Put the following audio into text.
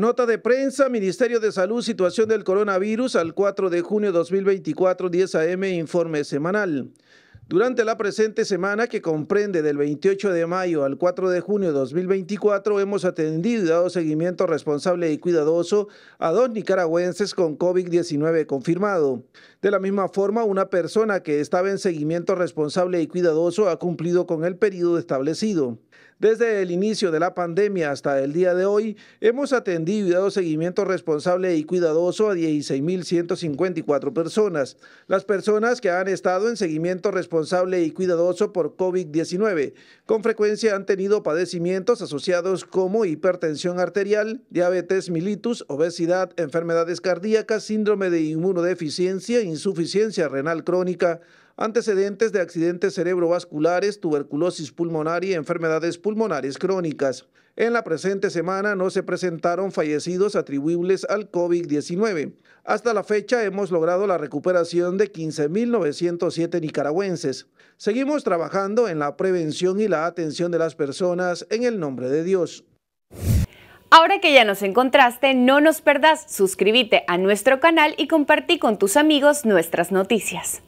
Nota de prensa, Ministerio de Salud, situación del coronavirus al 4 de junio 2024, 10 AM, informe semanal. Durante la presente semana, que comprende del 28 de mayo al 4 de junio 2024, hemos atendido y dado seguimiento responsable y cuidadoso a dos nicaragüenses con COVID-19 confirmado. De la misma forma, una persona que estaba en seguimiento responsable y cuidadoso ha cumplido con el periodo establecido. Desde el inicio de la pandemia hasta el día de hoy, hemos atendido y dado seguimiento responsable y cuidadoso a 16.154 personas. Las personas que han estado en seguimiento responsable y cuidadoso por COVID-19 con frecuencia han tenido padecimientos asociados como hipertensión arterial, diabetes mellitus, obesidad, enfermedades cardíacas, síndrome de inmunodeficiencia, insuficiencia renal crónica, antecedentes de accidentes cerebrovasculares, tuberculosis pulmonar y enfermedades pulmonares crónicas. En la presente semana no se presentaron fallecidos atribuibles al COVID-19. Hasta la fecha hemos logrado la recuperación de 15.907 nicaragüenses. Seguimos trabajando en la prevención y la atención de las personas en el nombre de Dios. Ahora que ya nos encontraste, no nos perdás, suscríbete a nuestro canal y compartí con tus amigos nuestras noticias.